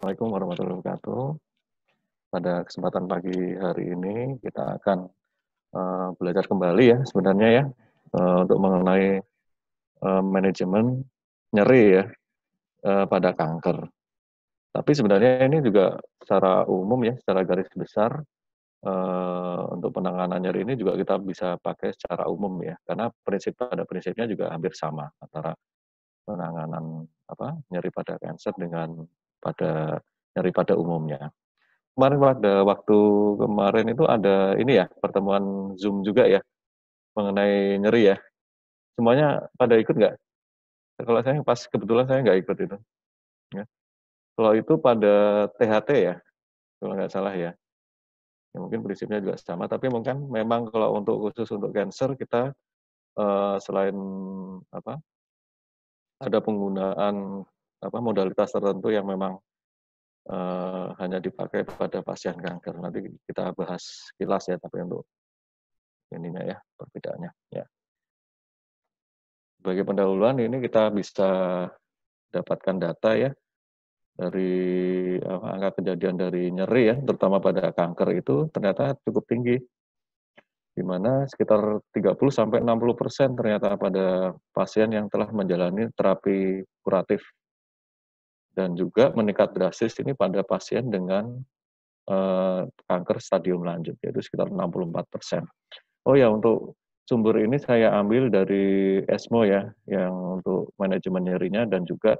Assalamualaikum warahmatullahi wabarakatuh. Pada kesempatan pagi hari ini kita akan uh, belajar kembali ya sebenarnya ya uh, untuk mengenai uh, manajemen nyeri ya uh, pada kanker. Tapi sebenarnya ini juga secara umum ya, secara garis besar uh, untuk penanganan nyeri ini juga kita bisa pakai secara umum ya, karena prinsip pada prinsipnya juga hampir sama antara penanganan apa nyeri pada kanker dengan pada nyeri pada umumnya. Kemarin pada waktu kemarin itu ada ini ya pertemuan Zoom juga ya mengenai nyeri ya. Semuanya pada ikut nggak? Kalau saya pas kebetulan saya nggak ikut itu. Ya. Kalau itu pada THT ya, kalau nggak salah ya. ya. Mungkin prinsipnya juga sama, tapi mungkin memang kalau untuk khusus untuk cancer kita uh, selain apa ada penggunaan apa modalitas tertentu yang memang uh, hanya dipakai pada pasien kanker. Nanti kita bahas kilas ya, tapi untuk ininya ya perbedaannya. Ya. Bagi pendahuluan ini kita bisa dapatkan data ya dari apa, angka kejadian dari nyeri ya, terutama pada kanker itu ternyata cukup tinggi di mana sekitar 30 sampai 60 persen ternyata pada pasien yang telah menjalani terapi kuratif dan juga meningkat drastis ini pada pasien dengan uh, kanker stadium lanjut yaitu sekitar 64 persen. Oh ya untuk sumber ini saya ambil dari ESMO ya yang untuk manajemen nyerinya dan juga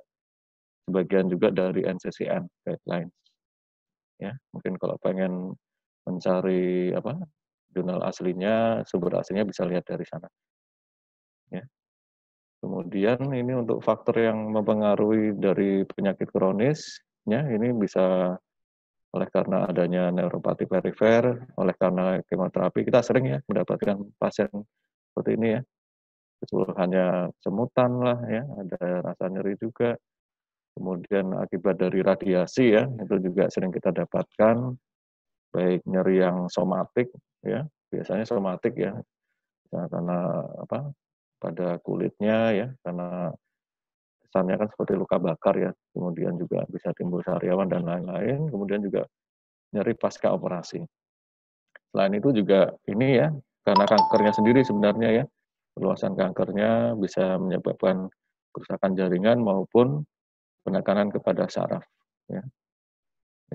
sebagian juga dari NCCN guidelines. Ya mungkin kalau pengen mencari apa jurnal aslinya sumber aslinya bisa lihat dari sana. Kemudian ini untuk faktor yang mempengaruhi dari penyakit kronis, ya ini bisa oleh karena adanya neuropati perifer, oleh karena kemoterapi kita sering ya mendapatkan pasien seperti ini ya keseluruhannya semutan lah ya, ada rasa nyeri juga. Kemudian akibat dari radiasi ya, itu juga sering kita dapatkan baik nyeri yang somatik ya, biasanya somatik ya, ya karena apa pada kulitnya ya karena kesannya kan seperti luka bakar ya kemudian juga bisa timbul sariawan dan lain-lain kemudian juga nyeri pasca operasi selain itu juga ini ya karena kankernya sendiri sebenarnya ya luasan kankernya bisa menyebabkan kerusakan jaringan maupun penekanan kepada saraf ya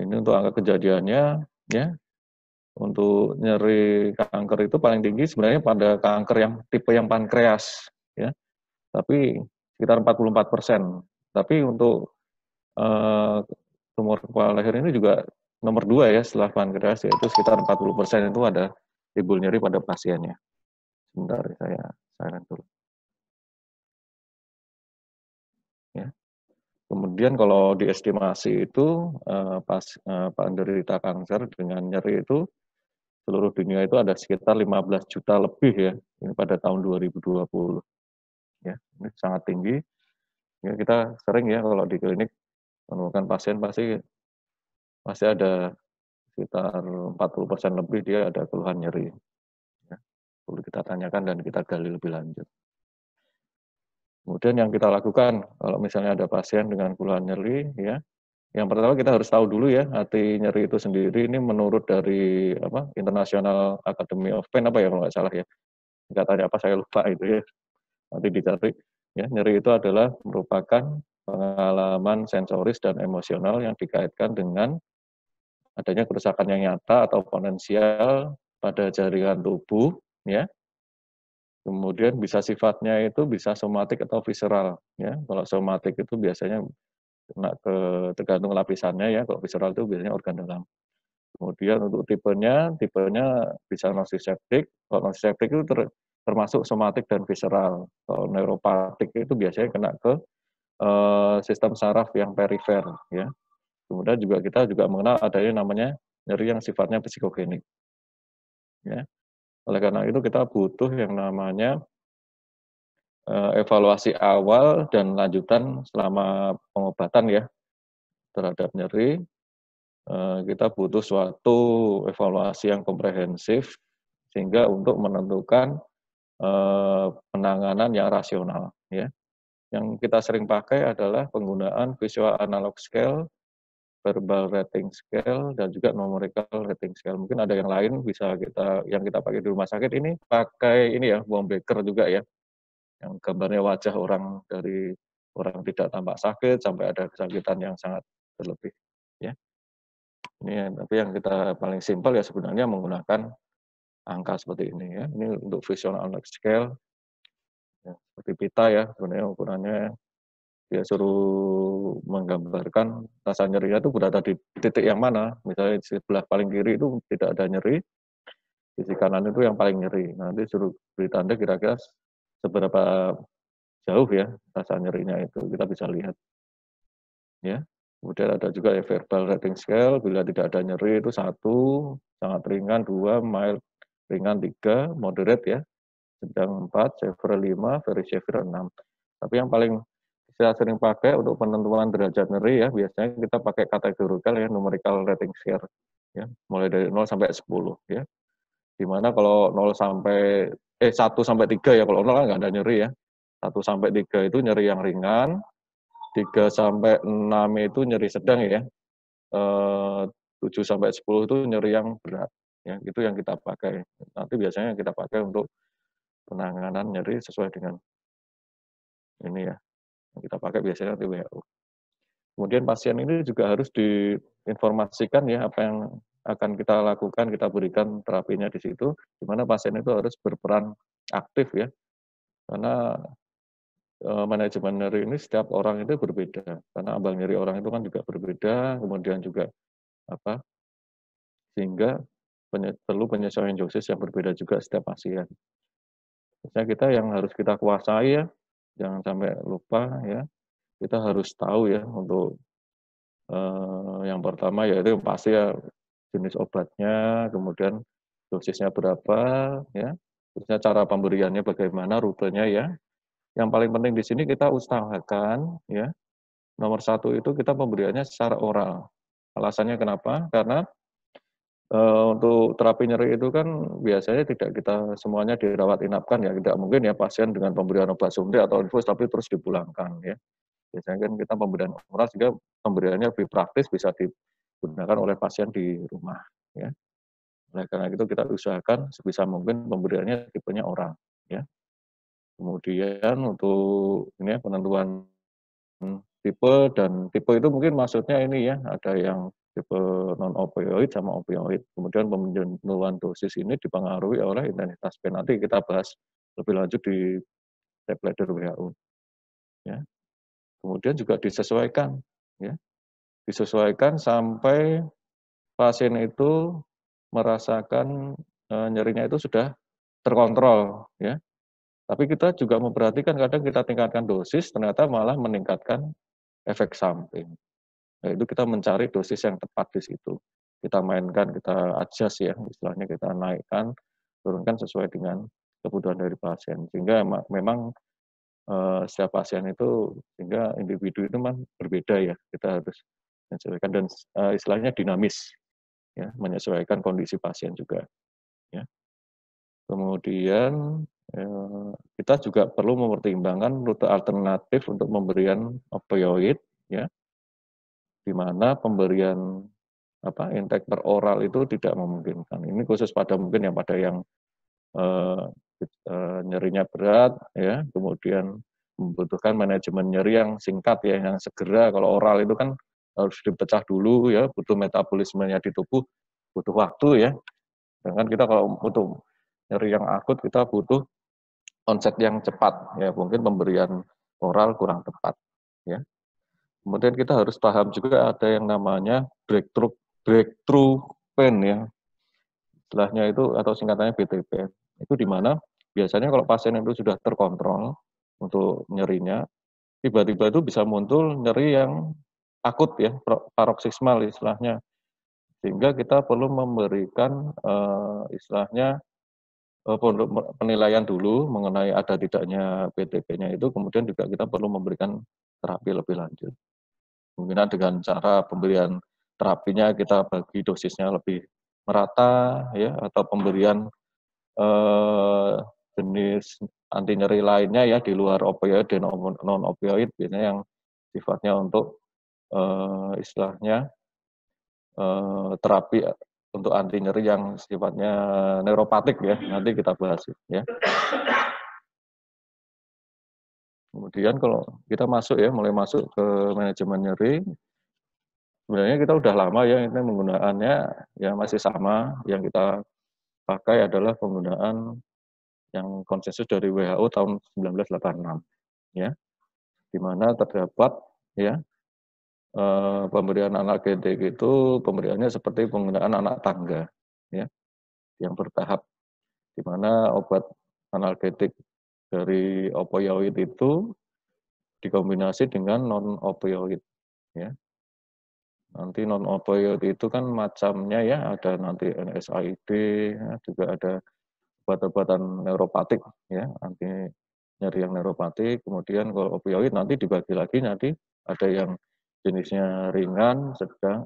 ini untuk angka kejadiannya ya untuk nyeri kanker itu paling tinggi sebenarnya pada kanker yang tipe yang pankreas ya tapi sekitar 44 persen tapi untuk uh, tumor kepala leher ini juga nomor dua ya setelah pankreas yaitu sekitar 40 persen itu ada timbul nyeri pada pasiennya sebentar saya saya dulu ya Kemudian kalau diestimasi itu uh, pas uh, penderita kanker dengan nyeri itu seluruh dunia itu ada sekitar 15 juta lebih ya ini pada tahun 2020 ya ini sangat tinggi ya kita sering ya kalau di klinik menemukan pasien pasti pasti ada sekitar 40 persen lebih dia ada keluhan nyeri ya, perlu kita tanyakan dan kita gali lebih lanjut kemudian yang kita lakukan kalau misalnya ada pasien dengan keluhan nyeri ya yang pertama kita harus tahu dulu ya hati nyeri itu sendiri ini menurut dari apa International Academy of Pain apa ya kalau nggak salah ya. nggak tanya apa saya lupa itu ya. Nanti dicari. Ya, nyeri itu adalah merupakan pengalaman sensoris dan emosional yang dikaitkan dengan adanya kerusakan yang nyata atau potensial pada jaringan tubuh ya kemudian bisa sifatnya itu bisa somatik atau visceral ya kalau somatik itu biasanya kena ke tergantung lapisannya ya kalau visceral itu biasanya organ dalam kemudian untuk tipenya tipenya bisa septic. kalau septic itu ter, termasuk somatik dan visceral kalau neuropatik itu biasanya kena ke uh, sistem saraf yang perifer ya kemudian juga kita juga mengenal adanya namanya nyeri yang sifatnya psikogenik ya oleh karena itu kita butuh yang namanya Eh, evaluasi awal dan lanjutan selama pengobatan ya terhadap nyeri. Eh, kita butuh suatu evaluasi yang komprehensif sehingga untuk menentukan eh, penanganan yang rasional. Ya. Yang kita sering pakai adalah penggunaan visual analog scale, verbal rating scale, dan juga numerical rating scale. Mungkin ada yang lain bisa kita yang kita pakai di rumah sakit ini pakai ini ya, bomb breaker juga ya yang gambarnya wajah orang dari orang tidak tampak sakit sampai ada kesakitan yang sangat berlebih ya ini nanti tapi yang kita paling simpel ya sebenarnya menggunakan angka seperti ini ya ini untuk visual analog scale ya, seperti pita ya sebenarnya ukurannya dia suruh menggambarkan rasa nyeri itu berada di titik yang mana misalnya di sebelah paling kiri itu tidak ada nyeri di kanan itu yang paling nyeri nanti suruh beri tanda kira-kira seberapa jauh ya rasa nyerinya itu kita bisa lihat ya kemudian ada juga ya verbal rating scale bila tidak ada nyeri itu satu sangat ringan dua mild ringan tiga moderate ya sedang empat severe lima very severe enam tapi yang paling saya sering pakai untuk penentuan derajat nyeri ya biasanya kita pakai kategorikal ya numerical rating scale ya mulai dari 0 sampai 10 ya Dimana kalau 0 sampai eh 1 sampai 3 ya kalau 0 kan nggak ada nyeri ya. 1 sampai 3 itu nyeri yang ringan, 3 sampai 6 itu nyeri sedang ya. e, eh, 7 sampai 10 itu nyeri yang berat. Ya, itu yang kita pakai. Nanti biasanya kita pakai untuk penanganan nyeri sesuai dengan ini ya. Yang kita pakai biasanya di WHO. Kemudian pasien ini juga harus diinformasikan ya apa yang akan kita lakukan, kita berikan terapinya di situ, di mana pasien itu harus berperan aktif ya. Karena e, manajemen nyeri ini setiap orang itu berbeda. Karena ambal nyeri orang itu kan juga berbeda, kemudian juga apa sehingga penye, perlu penyesuaian dosis yang berbeda juga setiap pasien. Misalnya kita yang harus kita kuasai ya, jangan sampai lupa ya. Kita harus tahu ya untuk Uh, yang pertama yaitu pasti ya jenis obatnya, kemudian dosisnya berapa, ya, terusnya cara pemberiannya bagaimana, rutenya ya. Yang paling penting di sini kita usahakan, ya, nomor satu itu kita pemberiannya secara oral. Alasannya kenapa? Karena e, untuk terapi nyeri itu kan biasanya tidak kita semuanya dirawat inapkan ya, tidak mungkin ya pasien dengan pemberian obat suntik atau infus tapi terus dipulangkan ya. Biasanya kan kita pemberian oral sehingga pemberiannya lebih praktis bisa di digunakan oleh pasien di rumah. Ya. Oleh karena itu kita usahakan sebisa mungkin pemberiannya tipenya orang. Ya. Kemudian untuk ini ya, penentuan tipe dan tipe itu mungkin maksudnya ini ya ada yang tipe non opioid sama opioid. Kemudian penentuan dosis ini dipengaruhi oleh intensitas pain. Nanti kita bahas lebih lanjut di tablet WHO. Ya. Kemudian juga disesuaikan ya disesuaikan sampai pasien itu merasakan eh, nyerinya itu sudah terkontrol ya. Tapi kita juga memperhatikan kadang kita tingkatkan dosis ternyata malah meningkatkan efek samping. Nah, itu kita mencari dosis yang tepat di situ. Kita mainkan, kita adjust ya, istilahnya kita naikkan, turunkan sesuai dengan kebutuhan dari pasien. Sehingga memang eh, setiap pasien itu, sehingga individu itu memang berbeda ya. Kita harus menyesuaikan dan uh, istilahnya dinamis ya menyesuaikan kondisi pasien juga ya kemudian ya, kita juga perlu mempertimbangkan rute alternatif untuk pemberian opioid ya di mana pemberian apa intek per oral itu tidak memungkinkan ini khusus pada mungkin yang pada yang uh, uh, nyerinya berat ya kemudian membutuhkan manajemen nyeri yang singkat ya yang segera kalau oral itu kan harus dipecah dulu ya, butuh metabolismenya di tubuh, butuh waktu ya. Dengan kita kalau butuh nyeri yang akut kita butuh onset yang cepat ya, mungkin pemberian oral kurang tepat ya. Kemudian kita harus paham juga ada yang namanya breakthrough breakthrough pain ya. setelahnya itu atau singkatannya BTP. Itu di mana biasanya kalau pasien itu sudah terkontrol untuk nyerinya, tiba-tiba itu bisa muncul nyeri yang akut ya paroksismal istilahnya sehingga kita perlu memberikan uh, istilahnya uh, penilaian dulu mengenai ada tidaknya PTP-nya itu kemudian juga kita perlu memberikan terapi lebih lanjut mungkin dengan cara pemberian terapinya kita bagi dosisnya lebih merata ya atau pemberian uh, jenis anti nyeri lainnya ya di luar opioid dan non opioid biasanya yang sifatnya untuk uh, istilahnya uh, terapi untuk anti nyeri yang sifatnya neuropatik ya nanti kita bahas ya kemudian kalau kita masuk ya mulai masuk ke manajemen nyeri sebenarnya kita udah lama ya ini penggunaannya ya masih sama yang kita pakai adalah penggunaan yang konsensus dari WHO tahun 1986 ya di mana terdapat ya Eh, pemberian anak GT itu pemberiannya seperti penggunaan anak tangga ya yang bertahap di mana obat analgetik dari opioid itu dikombinasi dengan non opioid ya nanti non opioid itu kan macamnya ya ada nanti NSAID ya, juga ada obat-obatan neuropatik ya nyari nyeri yang neuropatik kemudian kalau opioid nanti dibagi lagi nanti ada yang jenisnya ringan, sedang,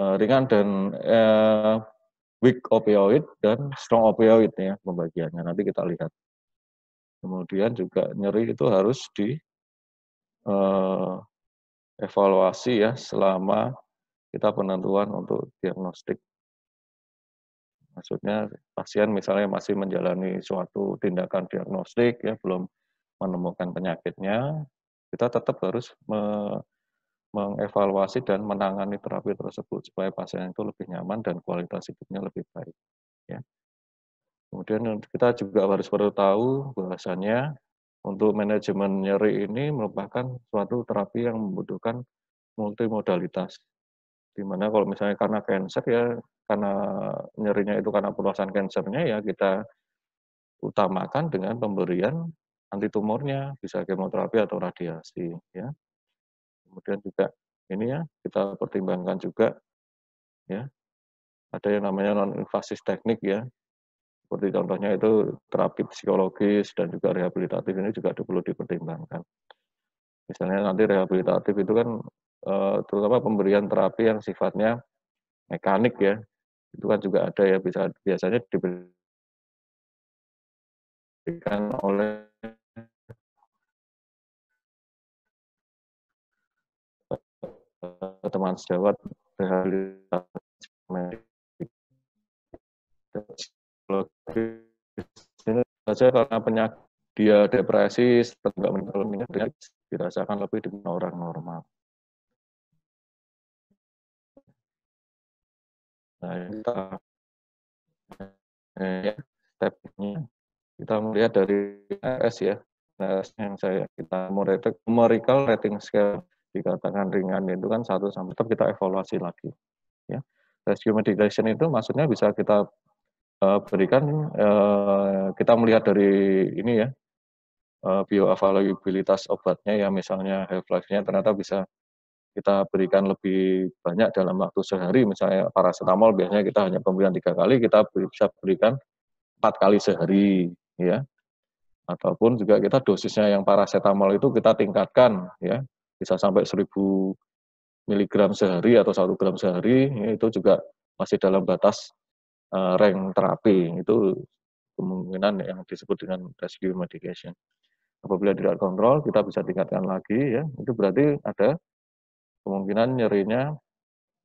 uh, ringan dan uh, weak opioid dan strong opioid ya pembagiannya nanti kita lihat. Kemudian juga nyeri itu harus di uh, evaluasi ya selama kita penentuan untuk diagnostik. Maksudnya pasien misalnya masih menjalani suatu tindakan diagnostik ya belum menemukan penyakitnya, kita tetap harus mengevaluasi dan menangani terapi tersebut supaya pasien itu lebih nyaman dan kualitas hidupnya lebih baik. Ya. Kemudian kita juga harus perlu tahu bahwasannya untuk manajemen nyeri ini merupakan suatu terapi yang membutuhkan multimodalitas. Dimana kalau misalnya karena cancer ya, karena nyerinya itu karena perluasan cancernya ya kita utamakan dengan pemberian antitumornya, bisa kemoterapi atau radiasi. Ya. Kemudian juga ini ya kita pertimbangkan juga ya ada yang namanya non invasif teknik ya seperti contohnya itu terapi psikologis dan juga rehabilitatif ini juga perlu dipertimbangkan misalnya nanti rehabilitatif itu kan eh, terutama pemberian terapi yang sifatnya mekanik ya itu kan juga ada ya bisa biasanya diberikan oleh teman sejawat rehabilitasi medik saja karena penyakit dia depresi setengah mental dirasakan lebih dari orang normal. Nah, kita eh, ya, stepnya kita melihat dari RS ya, RS yang saya kita mau rating, numerical rating scale dikatakan ringan itu kan satu sampai tetap kita evaluasi lagi ya rescue medication itu maksudnya bisa kita uh, berikan uh, kita melihat dari ini ya uh, bioavailabilitas obatnya ya misalnya half life-nya ternyata bisa kita berikan lebih banyak dalam waktu sehari misalnya paracetamol biasanya kita hanya pemberian tiga kali kita bisa berikan empat kali sehari ya ataupun juga kita dosisnya yang paracetamol itu kita tingkatkan ya bisa sampai 1000 miligram sehari atau 1 gram sehari itu juga masih dalam batas uh, rank terapi itu kemungkinan yang disebut dengan rescue medication. Apabila tidak kontrol kita bisa tingkatkan lagi ya itu berarti ada kemungkinan nyerinya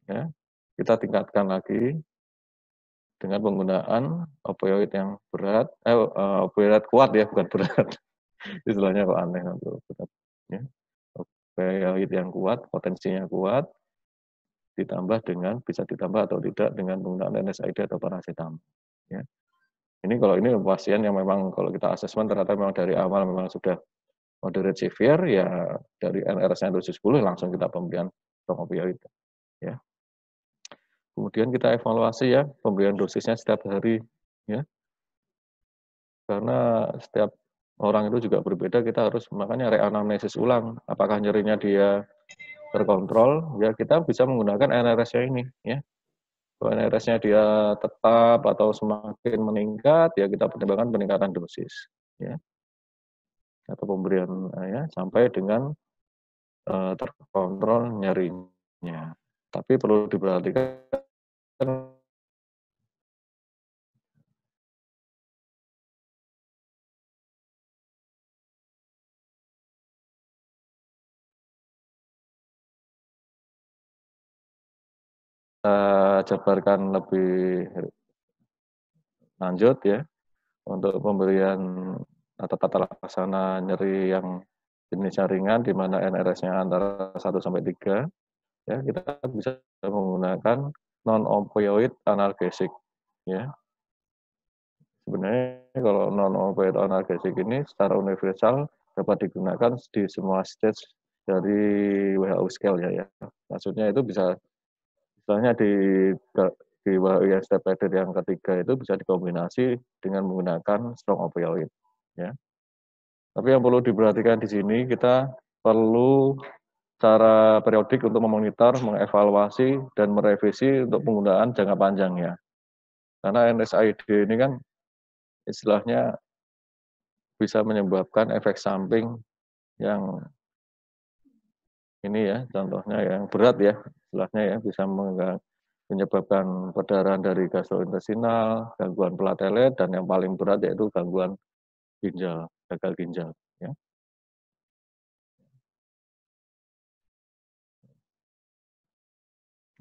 ya kita tingkatkan lagi dengan penggunaan opioid yang berat, eh, eh opioid kuat ya, bukan berat. Istilahnya kok aneh nanti Ya biolit yang kuat, potensinya kuat, ditambah dengan bisa ditambah atau tidak dengan penggunaan NSAID atau paracetamol. Ya. Ini kalau ini pasien yang memang kalau kita asesmen ternyata memang dari awal memang sudah moderate severe ya dari NRS-nya dosis 10 langsung kita pemberian opioid. Ya. Kemudian kita evaluasi ya pemberian dosisnya setiap hari ya. Karena setiap orang itu juga berbeda, kita harus makanya reanamnesis ulang. Apakah nyerinya dia terkontrol? Ya kita bisa menggunakan NRS-nya ini, ya. NRS-nya dia tetap atau semakin meningkat, ya kita pertimbangkan peningkatan dosis, ya. Atau pemberian eh, ya sampai dengan uh, terkontrol nyerinya. Tapi perlu diperhatikan uh, jabarkan lebih lanjut ya untuk pemberian atau tata laksana nyeri yang jenisnya ringan di mana NRS-nya antara 1 sampai 3 ya kita bisa menggunakan non opioid analgesik ya sebenarnya kalau non opioid analgesik ini secara universal dapat digunakan di semua stage dari WHO scale ya ya maksudnya itu bisa misalnya di di WIA step yang ketiga itu bisa dikombinasi dengan menggunakan strong opioid ya. Tapi yang perlu diperhatikan di sini kita perlu cara periodik untuk memonitor, mengevaluasi dan merevisi untuk penggunaan jangka panjangnya. Karena NSAID ini kan istilahnya bisa menyebabkan efek samping yang ini ya contohnya yang berat ya istilahnya ya bisa menyebabkan perdarahan dari gastrointestinal, gangguan platelet, dan yang paling berat yaitu gangguan ginjal, gagal ginjal. Ya.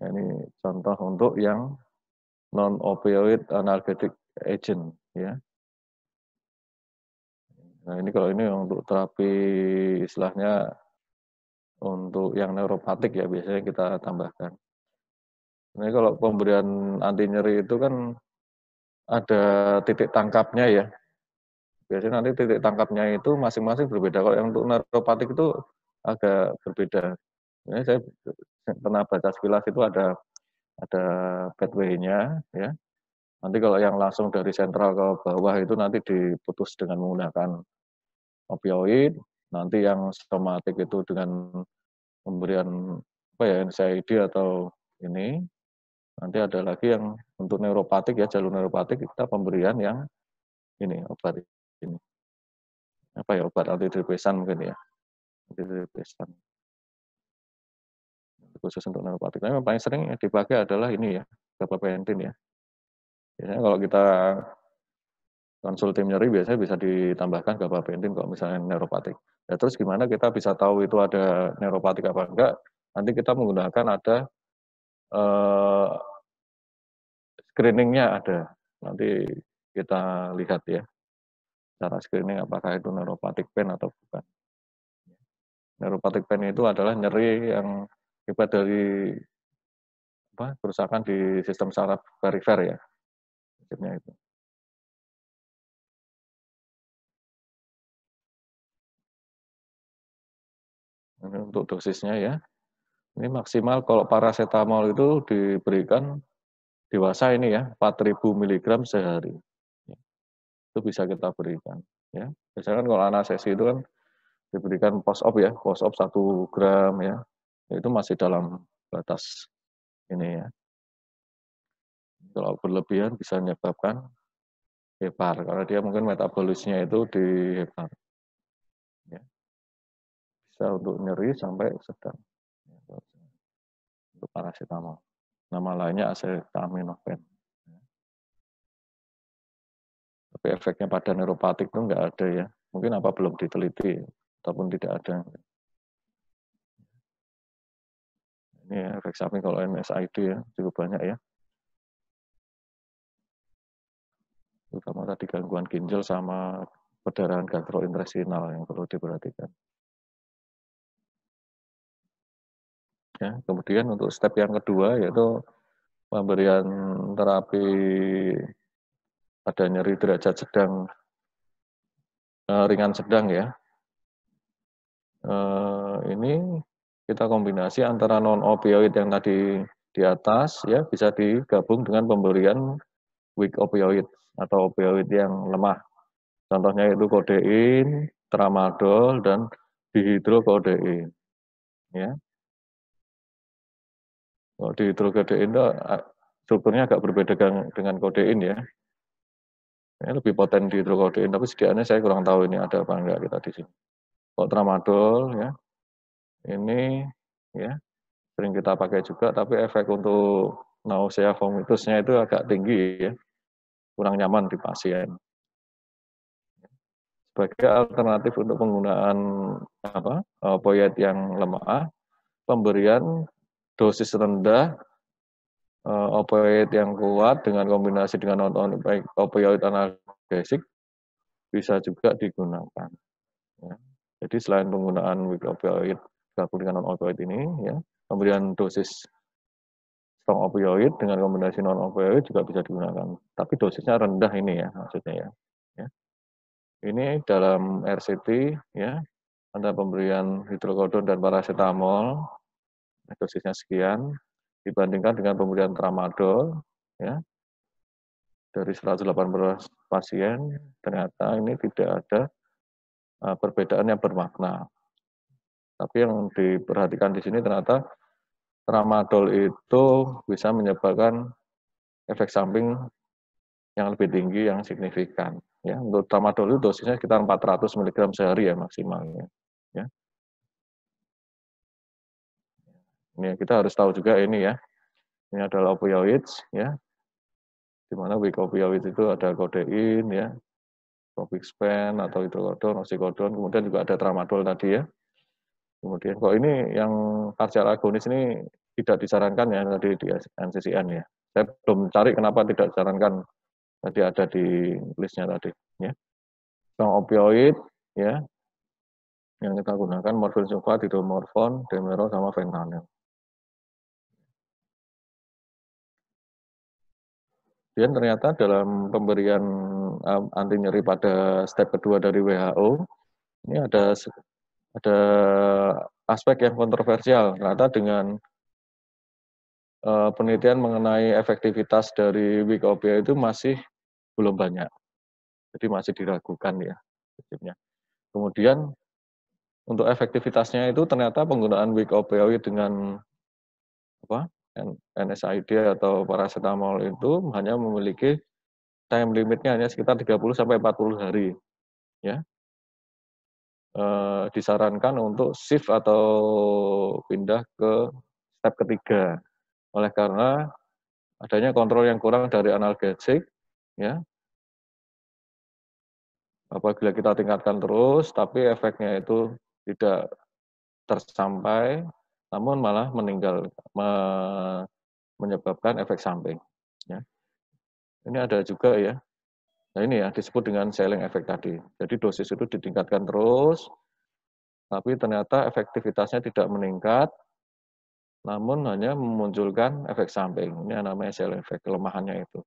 Nah, ini contoh untuk yang non opioid analgetic agent. Ya. Nah ini kalau ini untuk terapi istilahnya untuk yang neuropatik ya biasanya hmm. kita tambahkan. Ini kalau pemberian anti nyeri itu kan ada titik tangkapnya ya. Biasanya nanti titik tangkapnya itu masing-masing berbeda. Kalau yang untuk neuropatik itu agak berbeda. Ini saya pernah baca sekilas itu ada ada pathway-nya ya. Nanti kalau yang langsung dari sentral ke bawah itu nanti diputus dengan menggunakan opioid nanti yang somatik itu dengan pemberian apa ya NCID atau ini nanti ada lagi yang untuk neuropatik ya jalur neuropatik kita pemberian yang ini obat ini apa ya obat antidepresan mungkin ya antidepresan khusus untuk neuropatik. Tapi yang paling sering dipakai adalah ini ya, gabapentin ya. Biasanya kalau kita konsultim nyeri biasanya bisa ditambahkan gabapentin kalau misalnya neuropatik. Ya, terus gimana kita bisa tahu itu ada neuropatik apa enggak? Nanti kita menggunakan ada eh, screeningnya ada. Nanti kita lihat ya cara screening apakah itu neuropatik pain atau bukan. Neuropatik pain itu adalah nyeri yang akibat dari apa kerusakan di sistem saraf perifer ya. Akhirnya itu. Ini untuk dosisnya ya. Ini maksimal kalau paracetamol itu diberikan dewasa ini ya, 4000 mg sehari. Itu bisa kita berikan. Ya. Biasanya kan kalau anestesi itu kan diberikan post op ya, post op 1 gram ya. Itu masih dalam batas ini ya. Kalau berlebihan bisa menyebabkan hepar, karena dia mungkin metabolisnya itu di hepar bisa untuk nyeri sampai sedang ya, untuk paracetamol. Nama lainnya acetaminophen. Ya. Tapi efeknya pada neuropatik itu nggak ada ya. Mungkin apa belum diteliti ataupun tidak ada. Ini ya, efek samping kalau NSAID ya cukup banyak ya. Terutama tadi gangguan ginjal sama perdarahan gastrointestinal yang perlu diperhatikan. ya. Kemudian untuk step yang kedua yaitu pemberian terapi pada nyeri derajat sedang eh, ringan sedang ya. Eh, ini kita kombinasi antara non opioid yang tadi di atas ya bisa digabung dengan pemberian weak opioid atau opioid yang lemah. Contohnya itu kodein, tramadol dan dihidrokodein. Ya. Kalau oh, dihidrogadein itu ah, strukturnya agak berbeda kan dengan kodein ya. Ini lebih poten dihidrokodein, tapi sediaannya saya kurang tahu ini ada apa enggak kita di sini. Kalau tramadol ya, ini ya sering kita pakai juga, tapi efek untuk nausea vomitusnya itu agak tinggi ya, kurang nyaman di pasien. Sebagai alternatif untuk penggunaan apa eh, poyet yang lemah, pemberian dosis rendah uh, opioid yang kuat dengan kombinasi dengan non opioid analgesik bisa juga digunakan. Ya. Jadi selain penggunaan opioid gabung dengan non opioid ini, ya, pemberian dosis strong opioid dengan kombinasi non opioid juga bisa digunakan. Tapi dosisnya rendah ini ya maksudnya ya. ya. Ini dalam RCT ya ada pemberian hidrokodon dan paracetamol dosisnya sekian dibandingkan dengan pemberian tramadol ya dari 118 pasien ternyata ini tidak ada e, perbedaan yang bermakna. Tapi yang diperhatikan di sini ternyata tramadol itu bisa menyebabkan efek samping yang lebih tinggi yang signifikan. Ya, untuk tramadol itu dosisnya sekitar 400 mg sehari ya maksimalnya. Ya. Ini kita harus tahu juga ini ya. Ini adalah opioid, ya. Di mana weak opioid itu ada kodein ya, Robikspen atau hidrokodon, oksikodon, kemudian juga ada tramadol tadi ya. Kemudian kok ini yang karcial agonis ini tidak disarankan ya tadi di NCCN ya. Saya belum cari kenapa tidak disarankan tadi ada di listnya tadi ya. Yang opioid ya yang kita gunakan morfin sulfat, hidromorfon, demerol sama fentanyl. Kemudian ternyata dalam pemberian um, anti nyeri pada step kedua dari WHO ini ada ada aspek yang kontroversial. Ternyata dengan eh, penelitian mengenai efektivitas dari Wikopia itu masih belum banyak. Jadi masih diragukan ya prinsipnya. Kemudian untuk efektivitasnya itu ternyata penggunaan Wikopia dengan apa? NSAID atau paracetamol itu hanya memiliki time limitnya hanya sekitar 30 sampai 40 hari. Ya. E, disarankan untuk shift atau pindah ke step ketiga. Oleh karena adanya kontrol yang kurang dari analgesik, ya, apabila kita tingkatkan terus, tapi efeknya itu tidak tersampai, namun malah meninggal me, menyebabkan efek samping. Ya. Ini ada juga ya. Nah ini ya disebut dengan selling efek tadi. Jadi dosis itu ditingkatkan terus, tapi ternyata efektivitasnya tidak meningkat, namun hanya memunculkan efek samping. Ini namanya selling efek. kelemahannya itu.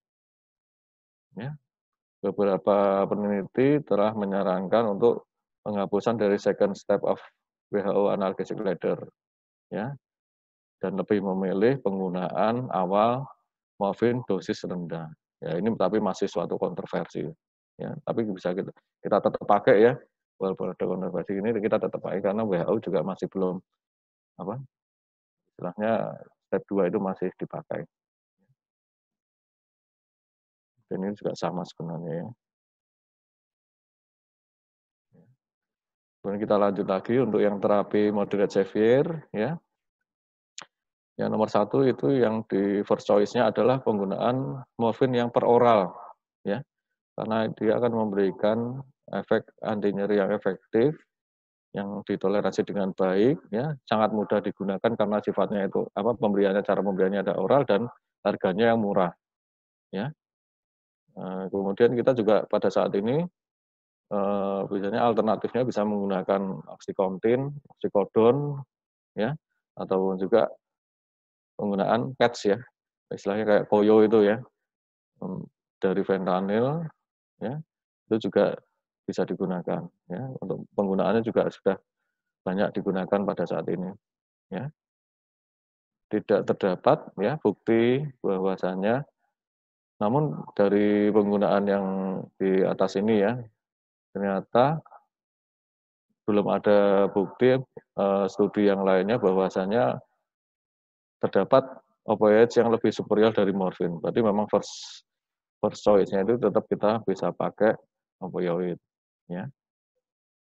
Ya. Beberapa peneliti telah menyarankan untuk penghapusan dari second step of WHO analgesic ladder ya dan lebih memilih penggunaan awal morfin dosis rendah. Ya ini tapi masih suatu kontroversi. Ya, tapi bisa kita kita tetap pakai ya walaupun ada kontroversi ini kita tetap pakai karena WHO juga masih belum apa istilahnya step 2 itu masih dipakai. Dan ini juga sama sebenarnya ya. Kemudian kita lanjut lagi untuk yang terapi moderate severe, ya. Yang nomor satu itu yang di first choice-nya adalah penggunaan morfin yang peroral, ya. Karena dia akan memberikan efek anti nyeri yang efektif, yang ditoleransi dengan baik, ya. Sangat mudah digunakan karena sifatnya itu apa pemberiannya cara pemberiannya ada oral dan harganya yang murah, ya. Nah, kemudian kita juga pada saat ini eh, biasanya alternatifnya bisa menggunakan oksikontin, oksikodon, ya, ataupun juga penggunaan patch ya, istilahnya kayak koyo itu ya, dari fentanyl, ya, itu juga bisa digunakan, ya, untuk penggunaannya juga sudah banyak digunakan pada saat ini, ya. Tidak terdapat ya bukti bahwasannya, namun dari penggunaan yang di atas ini ya, ternyata belum ada bukti uh, studi yang lainnya bahwasanya terdapat opioid yang lebih superior dari morfin. Berarti memang first first choice-nya itu tetap kita bisa pakai opioid ya.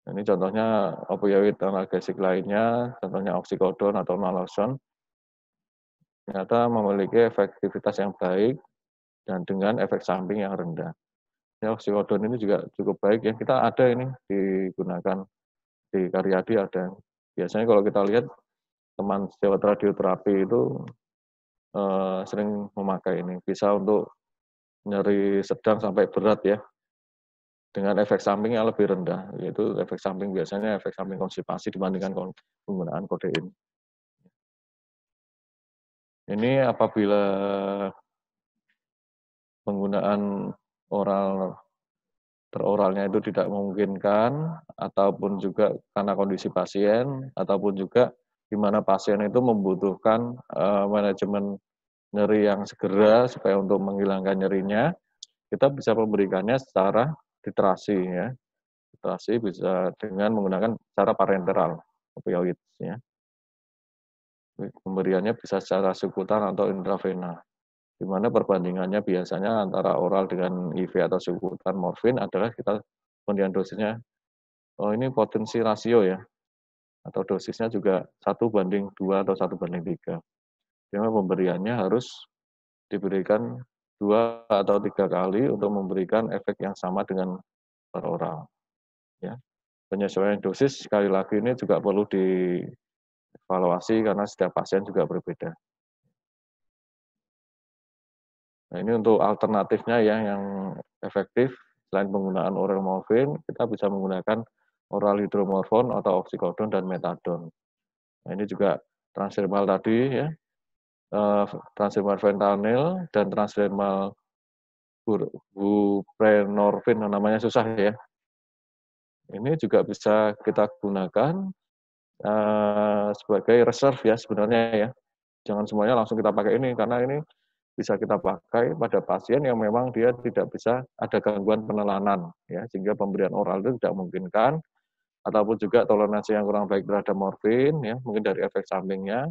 Ini contohnya opioid analgesik lainnya, contohnya oksikodon atau naloxone ternyata memiliki efektivitas yang baik dan dengan efek samping yang rendah ya oksikodon ini juga cukup baik ya kita ada ini digunakan di karyadi ada biasanya kalau kita lihat teman sejawat radioterapi itu eh, sering memakai ini bisa untuk nyeri sedang sampai berat ya dengan efek sampingnya lebih rendah yaitu efek samping biasanya efek samping konstipasi dibandingkan penggunaan kodein ini apabila penggunaan oral teroralnya itu tidak memungkinkan ataupun juga karena kondisi pasien ataupun juga di mana pasien itu membutuhkan uh, manajemen nyeri yang segera supaya untuk menghilangkan nyerinya kita bisa memberikannya secara titrasi ya titrasi bisa dengan menggunakan cara parenteral opioid ya pemberiannya bisa secara sekutan atau intravena di mana perbandingannya biasanya antara oral dengan IV atau suntikan morfin adalah kita kemudian dosisnya oh ini potensi rasio ya atau dosisnya juga satu banding dua atau satu banding tiga. Jadi pemberiannya harus diberikan dua atau tiga kali untuk memberikan efek yang sama dengan per oral. Ya. Penyesuaian dosis sekali lagi ini juga perlu dievaluasi karena setiap pasien juga berbeda. Nah, ini untuk alternatifnya ya yang efektif selain penggunaan oral morfin, kita bisa menggunakan oral hidromorfon atau oksikodon dan metadon. Nah, ini juga transdermal tadi ya. Eh, transdermal fentanyl dan transdermal buprenorfin namanya susah ya. Ini juga bisa kita gunakan uh, sebagai reserve ya sebenarnya ya. Jangan semuanya langsung kita pakai ini karena ini bisa kita pakai pada pasien yang memang dia tidak bisa ada gangguan penelanan ya sehingga pemberian oral itu tidak memungkinkan ataupun juga toleransi yang kurang baik terhadap morfin ya mungkin dari efek sampingnya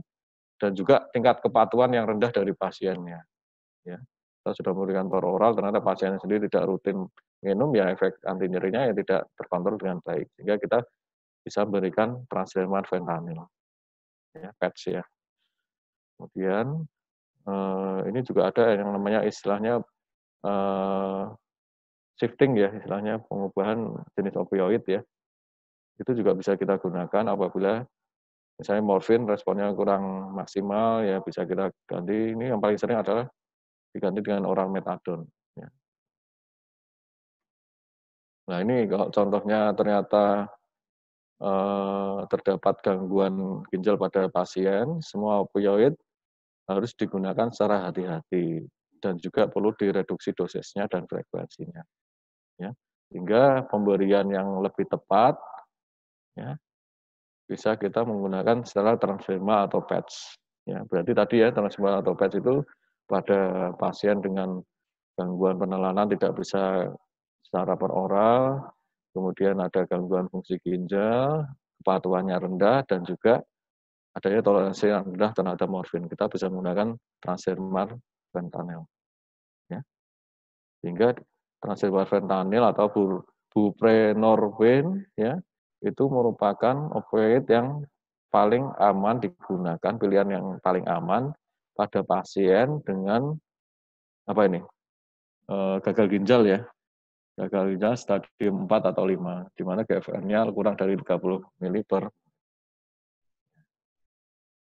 dan juga tingkat kepatuhan yang rendah dari pasiennya ya kita sudah memberikan per oral ternyata pasien sendiri tidak rutin minum ya efek anti nyerinya yang tidak terkontrol dengan baik sehingga kita bisa memberikan transdermal fentanyl ya patch ya kemudian Eh, ini juga ada yang namanya istilahnya eh, shifting ya, istilahnya pengubahan jenis opioid ya. Itu juga bisa kita gunakan apabila misalnya morfin responnya kurang maksimal ya bisa kita ganti. Ini yang paling sering adalah diganti dengan oral metadon. Ya. Nah ini kalau contohnya ternyata eh, terdapat gangguan ginjal pada pasien, semua opioid harus digunakan secara hati-hati dan juga perlu direduksi dosisnya dan frekuensinya. Ya, sehingga pemberian yang lebih tepat ya, bisa kita menggunakan secara transferma atau patch. Ya, berarti tadi ya transferma atau patch itu pada pasien dengan gangguan penelanan tidak bisa secara peroral, kemudian ada gangguan fungsi ginjal, kepatuhannya rendah, dan juga adanya toleransi yang rendah terhadap morfin. Kita bisa menggunakan transdermal fentanyl. Ya. Sehingga transdermal fentanyl atau buprenorphine ya, itu merupakan opioid yang paling aman digunakan, pilihan yang paling aman pada pasien dengan apa ini? E, gagal ginjal ya. Gagal ginjal stadium 4 atau 5, di mana GFR-nya kurang dari 30 mili per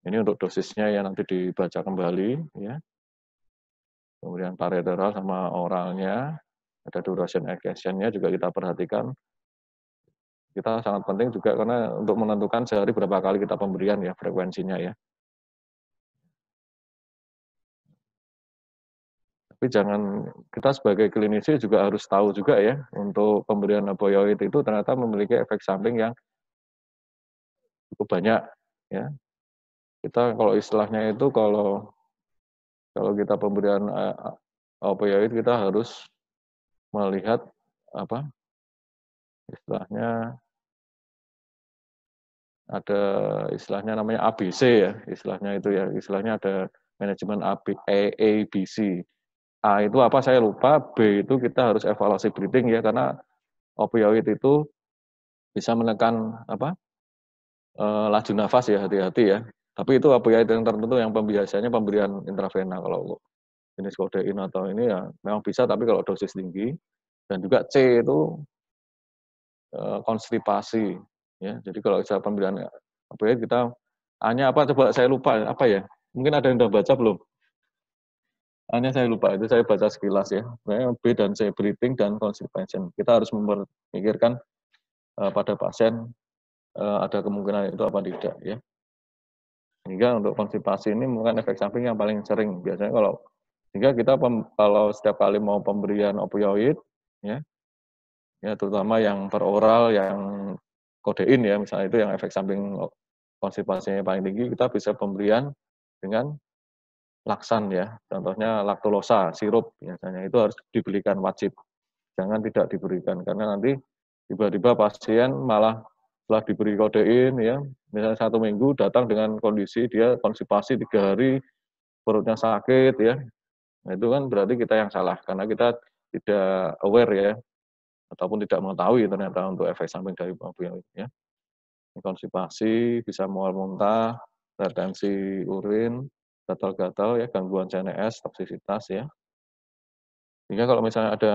ini untuk dosisnya ya nanti dibaca kembali ya. Kemudian pareteral sama oralnya, ada duration extension-nya juga kita perhatikan. Kita sangat penting juga karena untuk menentukan sehari berapa kali kita pemberian ya frekuensinya ya. tapi jangan kita sebagai klinisi juga harus tahu juga ya untuk pemberian opioid itu ternyata memiliki efek samping yang cukup banyak ya kita kalau istilahnya itu kalau kalau kita pemberian eh, eh, opioid kita harus melihat apa istilahnya ada istilahnya namanya ABC ya istilahnya itu ya istilahnya ada manajemen AB, A, e, A, B, C. A itu apa saya lupa, B itu kita harus evaluasi breathing ya karena opioid itu bisa menekan apa e, laju nafas ya hati-hati ya tapi itu apa ya yang tertentu yang pembiasanya pemberian intravena kalau jenis kodein atau ini ya memang bisa tapi kalau dosis tinggi dan juga C itu e, konstipasi ya. Jadi kalau bisa pemberian apa ya? kita hanya apa coba saya lupa apa ya? Mungkin ada yang sudah baca belum? Hanya saya lupa itu saya baca sekilas ya. B dan C breathing dan constipation. Kita harus memikirkan e, pada pasien e, ada kemungkinan itu apa tidak ya. Sehingga untuk konstipasi ini merupakan efek samping yang paling sering. Biasanya kalau sehingga kita pem, kalau setiap kali mau pemberian opioid ya ya terutama yang peroral yang kodein ya misalnya itu yang efek samping konstipasinya paling tinggi kita bisa pemberian dengan laksan ya contohnya laktulosa sirup biasanya itu harus dibelikan wajib jangan tidak diberikan karena nanti tiba-tiba pasien malah setelah diberi kodein ya misalnya satu minggu datang dengan kondisi dia konstipasi tiga hari perutnya sakit ya nah, itu kan berarti kita yang salah karena kita tidak aware ya ataupun tidak mengetahui ternyata untuk efek samping dari ya konstipasi bisa mual muntah retensi urin gatal-gatal ya gangguan CNS toksisitas ya sehingga kalau misalnya ada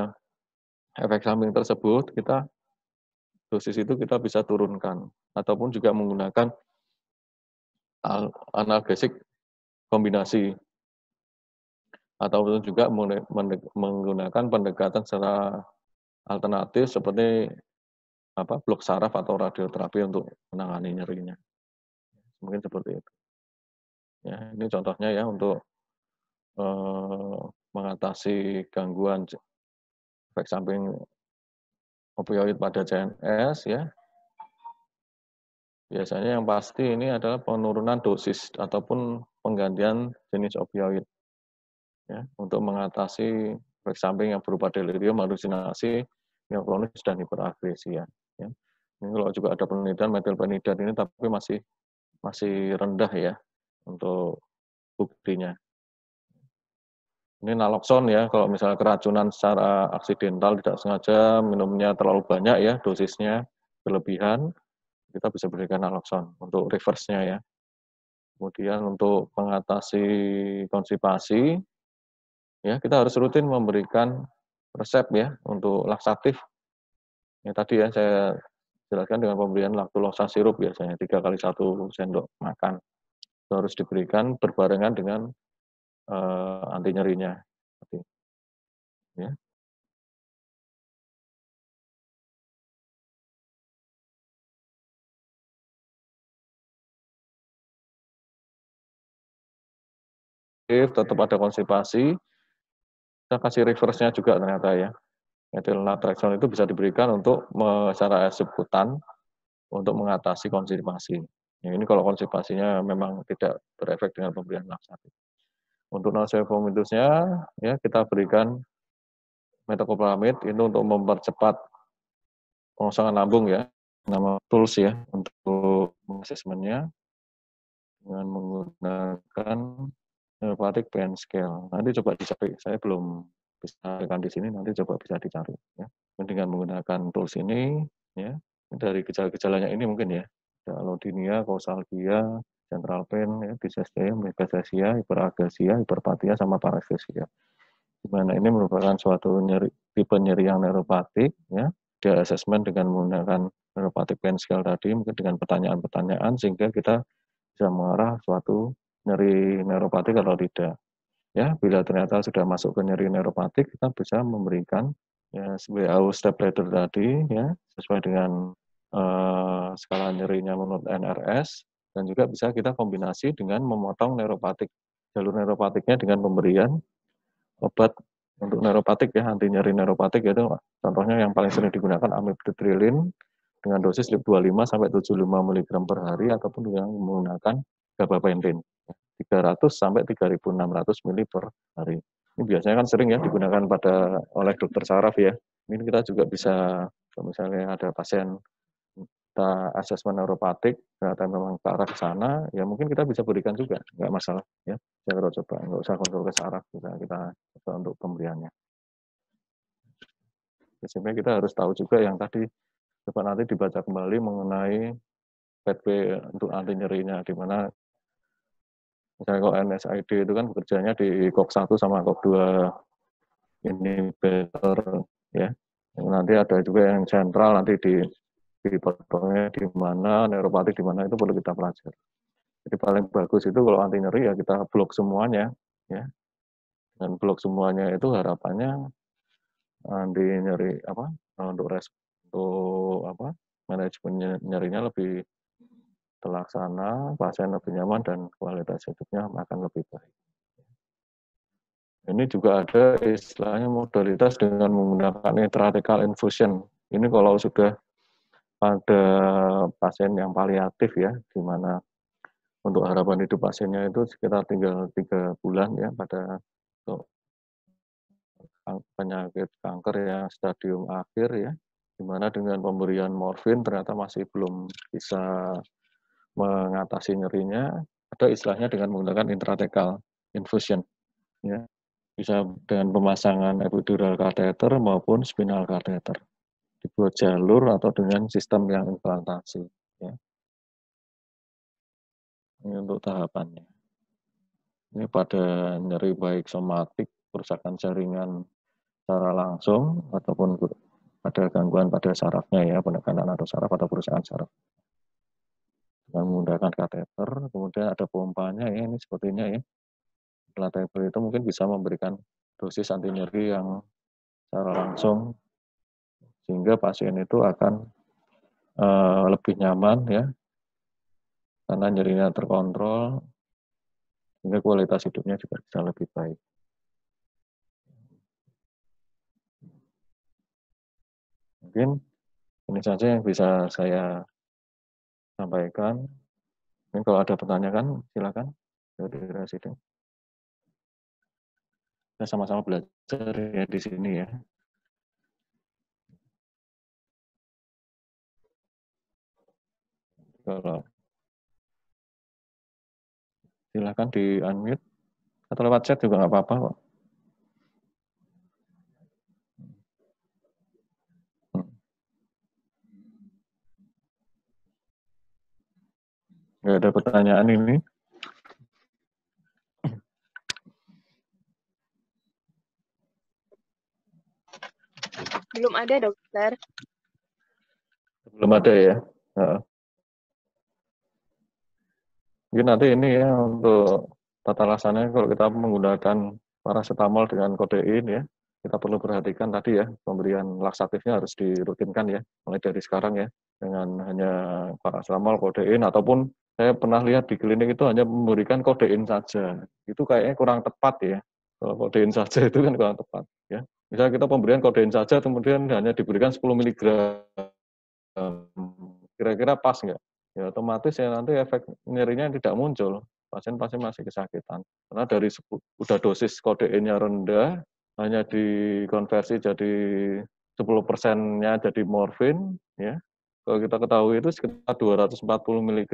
efek samping tersebut kita dosis itu kita bisa turunkan ataupun juga menggunakan analgesik kombinasi ataupun juga menggunakan pendekatan secara alternatif seperti apa blok saraf atau radioterapi untuk menangani nyerinya. Mungkin seperti itu. Ya, ini contohnya ya untuk eh, mengatasi gangguan efek samping opioid pada CNS ya. Biasanya yang pasti ini adalah penurunan dosis ataupun penggantian jenis opioid. Ya, untuk mengatasi efek samping yang berupa delirium, halusinasi, mioklonis dan hiperagresia. Ya, ya. Ini kalau juga ada penelitian metilpenidat ini tapi masih masih rendah ya untuk buktinya ini naloxon ya, kalau misalnya keracunan secara aksidental tidak sengaja minumnya terlalu banyak ya, dosisnya berlebihan, kita bisa berikan naloxon untuk reverse-nya ya. Kemudian untuk mengatasi konstipasi, ya kita harus rutin memberikan resep ya untuk laksatif. Ya, tadi ya saya jelaskan dengan pemberian laktulosa sirup biasanya tiga kali satu sendok makan. Itu harus diberikan berbarengan dengan uh, anti nyerinya. Ya. tetap ada konstipasi. Kita kasih reverse-nya juga ternyata ya. Metil natraxone itu bisa diberikan untuk secara sebutan untuk mengatasi konstipasi. Nah, ini kalau konstipasinya memang tidak berefek dengan pemberian laksatif. Untuk nasefomitusnya ya kita berikan metocopramid itu untuk mempercepat pengosongan lambung ya. Nama tools ya untuk assessmentnya dengan menggunakan neuropatik pain scale. Nanti coba dicari, saya belum bisa tekan di sini, nanti coba bisa dicari. Ya. Dengan menggunakan tools ini, ya dari gejala-gejalanya ini mungkin ya, kalau dinia, kausalgia, central pain, ya, dysphagia, hyperphagia, hiperagasia, hiperpatia, sama parestesia. Di mana ini merupakan suatu nyeri, tipe nyeri yang neuropatik, ya, Di assessment dengan menggunakan neuropatik pain scale tadi, mungkin dengan pertanyaan-pertanyaan, sehingga kita bisa mengarah suatu nyeri neuropatik kalau tidak. Ya, bila ternyata sudah masuk ke nyeri neuropatik, kita bisa memberikan ya WHO step ladder tadi ya sesuai dengan uh, skala nyerinya menurut NRS dan juga bisa kita kombinasi dengan memotong neuropatik. Jalur neuropatiknya dengan pemberian obat untuk neuropatik ya, anti nyeri neuropatik yaitu contohnya yang paling sering digunakan amipritrilin dengan dosis 25 sampai 75 mg per hari ataupun yang menggunakan gabapentin 300 ya, sampai 3600 mili per hari. Ini biasanya kan sering ya digunakan pada oleh dokter saraf ya. Ini kita juga bisa misalnya ada pasien kita asesmen neuropatik ternyata memang ke arah ke sana ya mungkin kita bisa berikan juga nggak masalah ya saya kalau coba nggak usah kontrol ke saraf kita kita coba untuk pemberiannya sebenarnya kita harus tahu juga yang tadi coba nanti dibaca kembali mengenai pathway untuk anti nyerinya di mana misalnya kalau NSID itu kan bekerjanya di COX1 sama COX2 better ya nanti ada juga yang sentral nanti di hipertonnya di mana, neuropati di mana itu perlu kita pelajari. Jadi paling bagus itu kalau anti nyeri ya kita blok semuanya, ya. Dan blok semuanya itu harapannya anti nyeri apa untuk res untuk apa manajemen nyerinya lebih terlaksana, pasien lebih nyaman dan kualitas hidupnya akan lebih baik. Ini juga ada istilahnya modalitas dengan menggunakan intrathecal infusion. Ini kalau sudah pada pasien yang paliatif ya, di mana untuk harapan hidup pasiennya itu sekitar tinggal tiga bulan ya pada untuk kan, penyakit kanker yang stadium akhir ya, di mana dengan pemberian morfin ternyata masih belum bisa mengatasi nyerinya. Ada istilahnya dengan menggunakan intratekal infusion, ya bisa dengan pemasangan epidural catheter maupun spinal catheter dibuat jalur atau dengan sistem yang implantasi ya. ini untuk tahapannya ini pada nyeri baik somatik kerusakan jaringan secara langsung ataupun pada gangguan pada sarafnya ya penekanan atau saraf atau kerusakan saraf dengan menggunakan kateter kemudian ada pompanya ya ini sepertinya ya Latabel itu mungkin bisa memberikan dosis anti nyeri yang secara langsung sehingga pasien itu akan uh, lebih nyaman ya karena nyerinya terkontrol sehingga kualitas hidupnya juga bisa lebih baik. Mungkin ini saja yang bisa saya sampaikan. Mungkin kalau ada pertanyaan silakan dari residen. Kita sama-sama belajar ya di sini ya. Kalau silahkan di unmute atau lewat chat juga nggak apa-apa kok. Hmm. Nggak ada pertanyaan ini. Belum ada dokter. Belum ada ya. Uh. Mungkin nanti ini ya untuk tata laksananya kalau kita menggunakan paracetamol dengan kodein ya, kita perlu perhatikan tadi ya, pemberian laksatifnya harus dirutinkan ya, mulai dari sekarang ya, dengan hanya paracetamol, kodein, ataupun saya pernah lihat di klinik itu hanya memberikan kodein saja. Itu kayaknya kurang tepat ya. Kalau kodein saja itu kan kurang tepat ya. Misalnya kita pemberian kodein saja, kemudian hanya diberikan 10 mg. Kira-kira pas nggak? ya otomatis ya nanti efek nyerinya tidak muncul. Pasien pasti masih kesakitan. Karena dari udah dosis kode e rendah, hanya dikonversi jadi 10 persennya jadi morfin, ya. Kalau kita ketahui itu sekitar 240 mg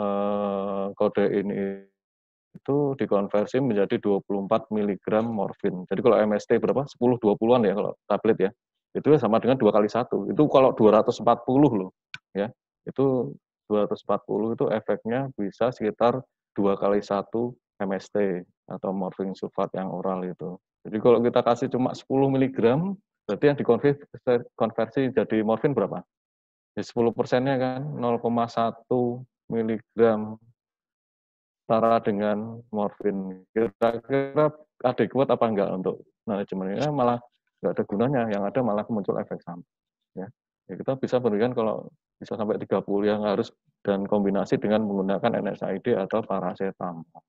eh, kode ini itu dikonversi menjadi 24 mg morfin. Jadi kalau MST berapa? 10 20-an ya kalau tablet ya. Itu ya sama dengan dua kali satu. Itu kalau 240 loh, ya itu 240 itu efeknya bisa sekitar dua kali satu MST atau morfin sulfat yang oral itu. Jadi kalau kita kasih cuma 10 mg, berarti yang dikonversi jadi morfin berapa? Ya 10 persennya kan 0,1 mg setara dengan morfin. Kira-kira adekuat apa enggak untuk manajemennya? Ya, malah enggak ada gunanya, yang ada malah muncul efek samping. Ya. ya kita bisa berikan kalau bisa sampai 30 yang harus dan kombinasi dengan menggunakan NSAID atau paracetamol.